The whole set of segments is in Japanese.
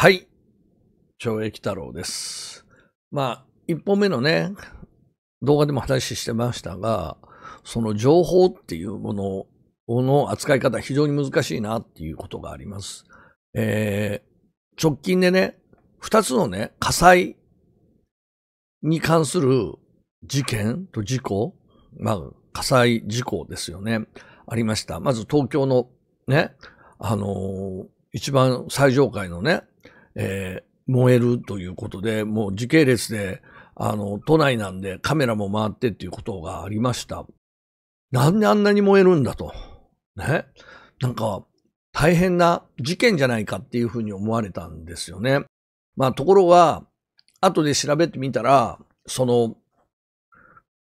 はい。懲役太郎です。まあ、一本目のね、動画でも話してましたが、その情報っていうものの扱い方非常に難しいなっていうことがあります。えー、直近でね、二つのね、火災に関する事件と事故、まあ、火災事故ですよね、ありました。まず東京のね、あのー、一番最上階のね、えー、燃えるということで、もう時系列で、あの、都内なんでカメラも回ってっていうことがありました。なんであんなに燃えるんだと。ね。なんか、大変な事件じゃないかっていうふうに思われたんですよね。まあ、ところが、後で調べてみたら、その、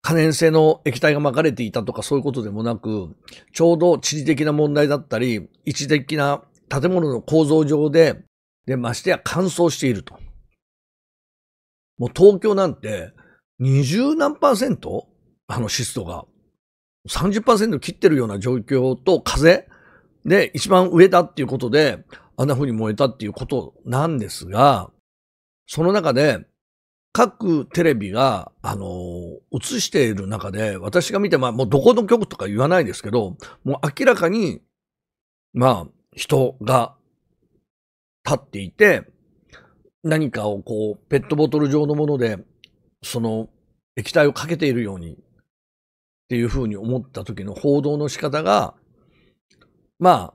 可燃性の液体が巻かれていたとかそういうことでもなく、ちょうど地理的な問題だったり、位置的な建物の構造上でで、ましてや乾燥していると。もう東京なんて20何パーセントあの湿度が30%切ってるような状況と風で一番上だっていうことであんな風に燃えたっていうことなんですが、その中で各テレビが、あの映している中で、私が見て、まあ、もうどこの局とか言わないですけど、もう明らかに、まあ、人が立っていて、何かをこう、ペットボトル状のもので、その液体をかけているようにっていうふうに思った時の報道の仕方が、まあ、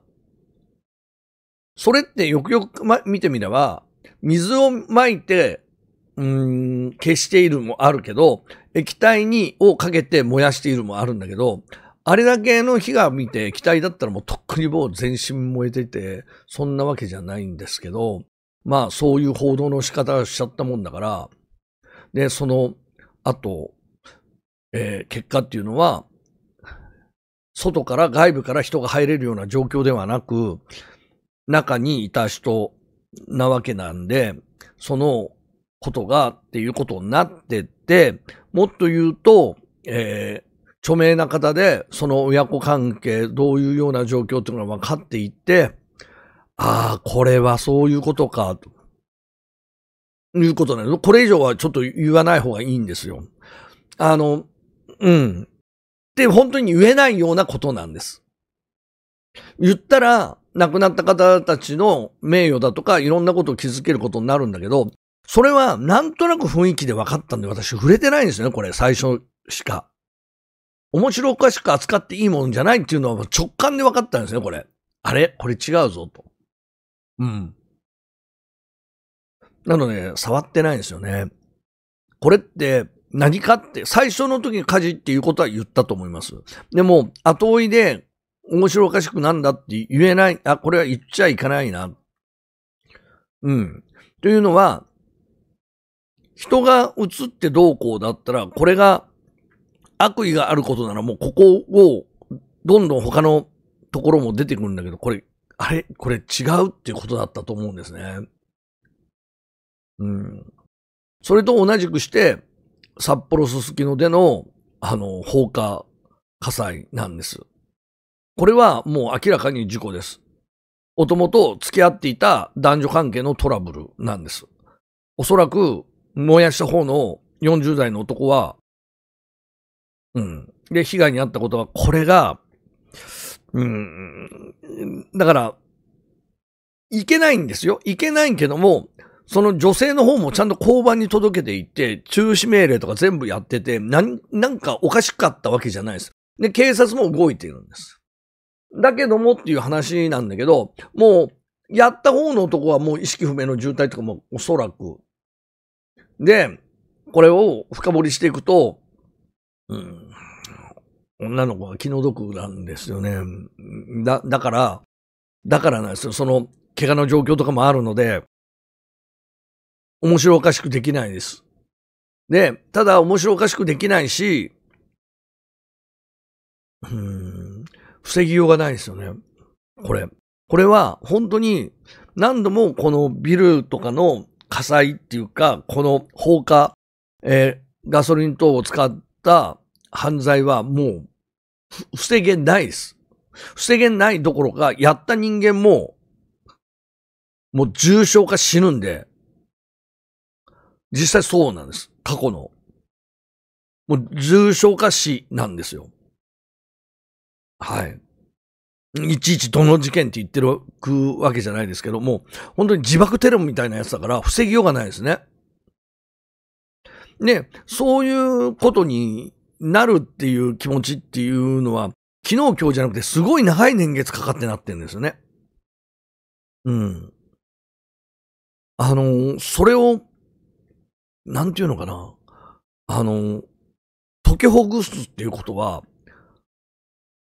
それってよくよく、ま、見てみれば、水をまいて、うーん、消しているもあるけど、液体に、をかけて燃やしているもあるんだけど、あれだけの火が見て、機体だったらもうとっくにもう全身燃えてて、そんなわけじゃないんですけど、まあそういう報道の仕方をしちゃったもんだから、で、その後、えー、結果っていうのは、外から外部から人が入れるような状況ではなく、中にいた人なわけなんで、そのことがっていうことになってって、もっと言うと、えー、著名な方で、その親子関係、どういうような状況っていうのが分かっていって、ああ、これはそういうことか、ということなの。これ以上はちょっと言わない方がいいんですよ。あの、うん。で、本当に言えないようなことなんです。言ったら、亡くなった方たちの名誉だとか、いろんなことを気づけることになるんだけど、それはなんとなく雰囲気で分かったんで、私触れてないんですよね、これ、最初しか。面白おかしく扱っていいもんじゃないっていうのは直感で分かったんですね、これ。あれこれ違うぞ、と。うん。なので、触ってないんですよね。これって何かって、最初の時に家事っていうことは言ったと思います。でも、後追いで面白おかしくなんだって言えない、あ、これは言っちゃいかないな。うん。というのは、人が映ってどうこうだったら、これが悪意があることならもうここを、どんどん他のところも出てくるんだけど、これ、あれこれ違うっていうことだったと思うんですね。うん。それと同じくして、札幌すすきのでの、あの、放火火災なんです。これはもう明らかに事故です。もともと付き合っていた男女関係のトラブルなんです。おそらく燃やした方の40代の男はうん。で、被害に遭ったことは、これが、うん、だから、いけないんですよ。いけないけども、その女性の方もちゃんと交番に届けていって、中止命令とか全部やってて、なん、なんかおかしかったわけじゃないです。で、警察も動いているんです。だけどもっていう話なんだけど、もう、やった方の男はもう意識不明の渋滞とかもおそらく。で、これを深掘りしていくと、うん、女の子は気の毒なんですよね。だ、だから、だからなんですよ。その、怪我の状況とかもあるので、面白おかしくできないです。で、ただ面白おかしくできないし、うん、防ぎようがないですよね。これ。これは本当に何度もこのビルとかの火災っていうか、この放火、えー、ガソリン等を使った犯罪はもう、防げないです。防げないどころか、やった人間も、もう重症化死ぬんで、実際そうなんです。過去の。もう重症化死なんですよ。はい。いちいちどの事件って言ってるわけじゃないですけども、本当に自爆テロみたいなやつだから防ぎようがないですね。ね、そういうことになるっていう気持ちっていうのは、昨日今日じゃなくてすごい長い年月かかってなってんですよね。うん。あの、それを、なんていうのかな。あの、解きほぐすっていうことは、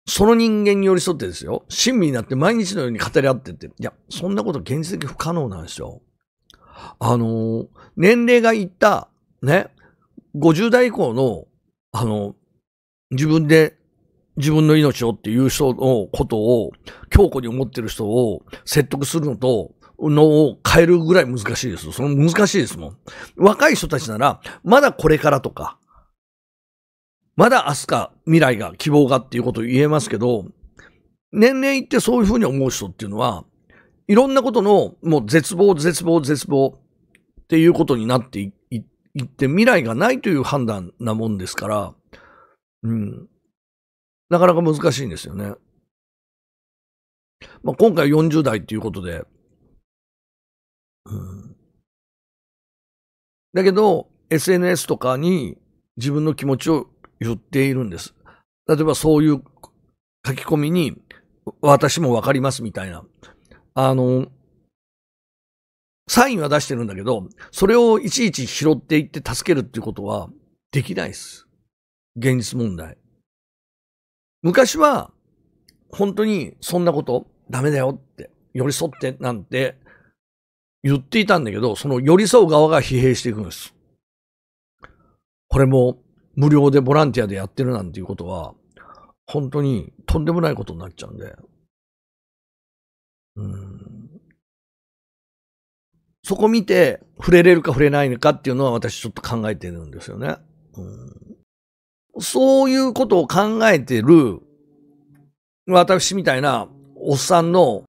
その人間に寄り添ってですよ。親身になって毎日のように語り合ってって。いや、そんなこと現実的不可能なんですよ。あの、年齢がいった、ね、50代以降のあの、自分で自分の命をっていう人のことを強固に思ってる人を説得するのと、のを変えるぐらい難しいです。その難しいですもん。若い人たちなら、まだこれからとか、まだ明日か未来が希望がっていうことを言えますけど、年々言ってそういうふうに思う人っていうのは、いろんなことのもう絶望、絶望、絶望っていうことになってい行って未来がないという判断なもんですから、うん。なかなか難しいんですよね。まあ、今回40代っていうことで、うん。だけど、SNS とかに自分の気持ちを言っているんです。例えばそういう書き込みに、私もわかりますみたいな。あの、サインは出してるんだけど、それをいちいち拾っていって助けるっていうことはできないです。現実問題。昔は、本当にそんなこと、ダメだよって、寄り添ってなんて言っていたんだけど、その寄り添う側が疲弊していくんです。これも無料でボランティアでやってるなんていうことは、本当にとんでもないことになっちゃうんで。うんそこ見て、触れれるか触れないのかっていうのは私ちょっと考えてるんですよね。うん、そういうことを考えてる、私みたいなおっさんの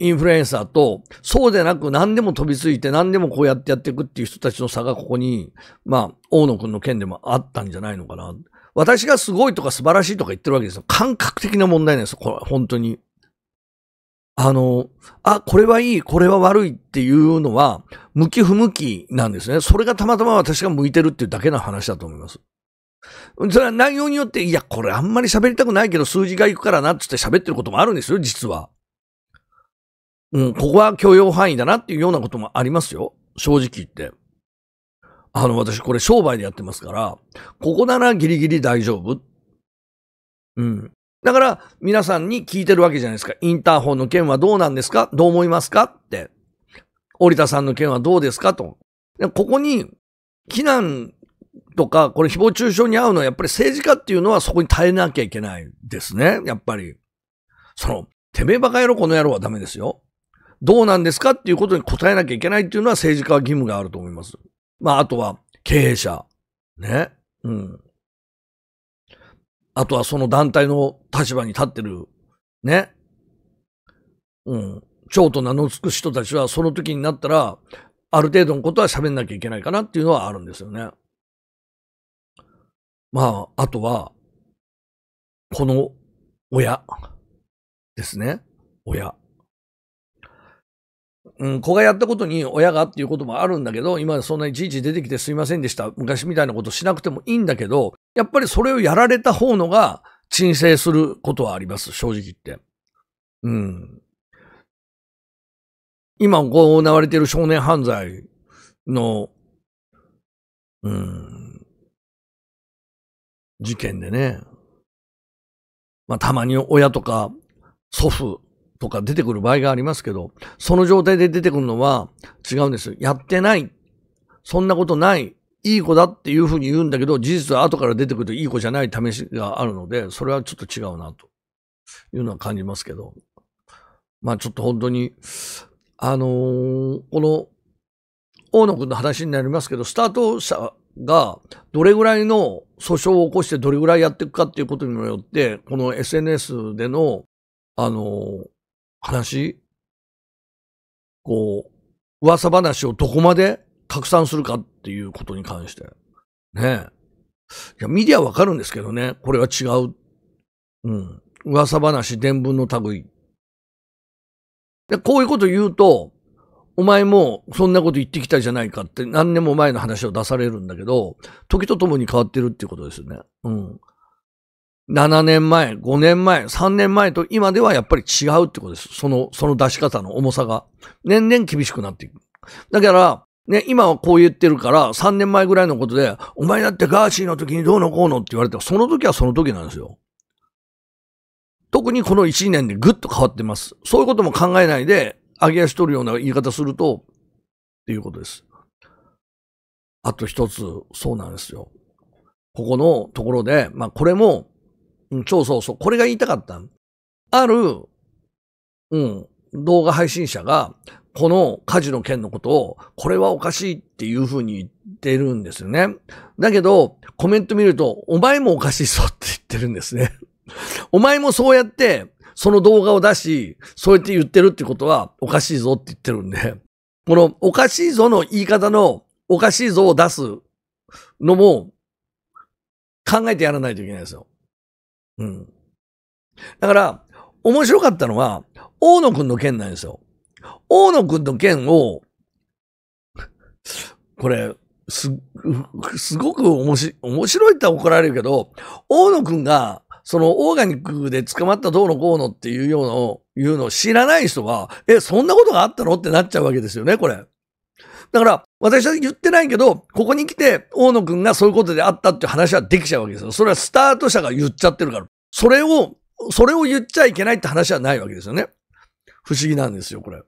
インフルエンサーと、そうでなく何でも飛びついて何でもこうやってやっていくっていう人たちの差がここに、まあ、大野くんの件でもあったんじゃないのかな。私がすごいとか素晴らしいとか言ってるわけですよ。感覚的な問題なんですよ。これ、本当に。あの、あ、これはいい、これは悪いっていうのは、向き不向きなんですね。それがたまたま私が向いてるっていうだけの話だと思います。それは内容によって、いや、これあんまり喋りたくないけど数字がいくからなってって喋ってることもあるんですよ、実は。うん、ここは許容範囲だなっていうようなこともありますよ。正直言って。あの、私これ商売でやってますから、ここならギリギリ大丈夫。うん。だから、皆さんに聞いてるわけじゃないですか。インターホンの件はどうなんですかどう思いますかって。折田さんの件はどうですかと。ここに、非難とか、これ誹謗中傷に合うのは、やっぱり政治家っていうのはそこに耐えなきゃいけないですね。やっぱり。その、てめえバカ野郎この野郎はダメですよ。どうなんですかっていうことに答えなきゃいけないっていうのは政治家は義務があると思います。まあ、あとは、経営者。ね。うん。あとはその団体の立場に立ってる、ね。うん。長と名の付く人たちは、その時になったら、ある程度のことは喋んなきゃいけないかなっていうのはあるんですよね。まあ、あとは、この親ですね。親。うん、子がやったことに親がっていうこともあるんだけど、今そんなにいちいち出てきてすいませんでした。昔みたいなことしなくてもいいんだけど、やっぱりそれをやられた方のが沈静することはあります、正直言って。うん。今行われている少年犯罪の、うん、事件でね。まあたまに親とか祖父とか出てくる場合がありますけど、その状態で出てくるのは違うんです。やってない。そんなことない。いい子だっていうふうに言うんだけど、事実は後から出てくるといい子じゃない試しがあるので、それはちょっと違うな、というのは感じますけど。まあちょっと本当に、あのー、この、大野くんの話になりますけど、スタート者がどれぐらいの訴訟を起こしてどれぐらいやっていくかっていうことによって、この SNS での、あのー、話、こう、噂話をどこまで拡散するかっていうことに関して。ねえ。いや、見りゃわかるんですけどね。これは違う。うん。噂話、伝聞の類。で、こういうこと言うと、お前もそんなこと言ってきたじゃないかって何年も前の話を出されるんだけど、時とともに変わってるっていうことですよね。うん。7年前、5年前、3年前と今ではやっぱり違うってことです。その、その出し方の重さが。年々厳しくなっていく。だから、ね、今はこう言ってるから、3年前ぐらいのことで、お前だってガーシーの時にどうのこうのって言われても、その時はその時なんですよ。特にこの1年でぐっと変わってます。そういうことも考えないで、上げ足取るような言い方すると、っていうことです。あと一つ、そうなんですよ。ここのところで、まあこれも、うん、そうそうそう。これが言いたかった。ある、うん、動画配信者が、この火事の件のことを、これはおかしいっていうふうに言ってるんですよね。だけど、コメント見ると、お前もおかしいぞって言ってるんですね。お前もそうやって、その動画を出し、そうやって言ってるってことは、おかしいぞって言ってるんで、この、おかしいぞの言い方の、おかしいぞを出すのも、考えてやらないといけないですよ。うん。だから、面白かったのは、大野くんの件なんですよ。大野くんの件を、これ、す、すごく面白い、面白いって怒られるけど、大野くんが、そのオーガニックで捕まったどうのこうのっていうような、いうのを知らない人は、え、そんなことがあったのってなっちゃうわけですよね、これ。だから、私は言ってないけど、ここに来て、大野くんがそういうことであったっていう話はできちゃうわけですよ。それはスタート者が言っちゃってるから。それを、それを言っちゃいけないって話はないわけですよね。不思議なんですよ、これ。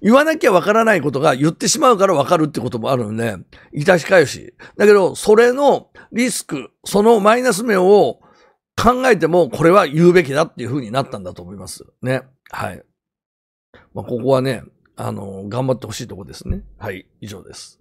言わなきゃわからないことが言ってしまうからわかるってこともあるんで、いたしかよし。だけど、それのリスク、そのマイナス面を考えても、これは言うべきだっていうふうになったんだと思います。ね。はい。まあ、ここはね、あの、頑張ってほしいとこですね。はい、以上です。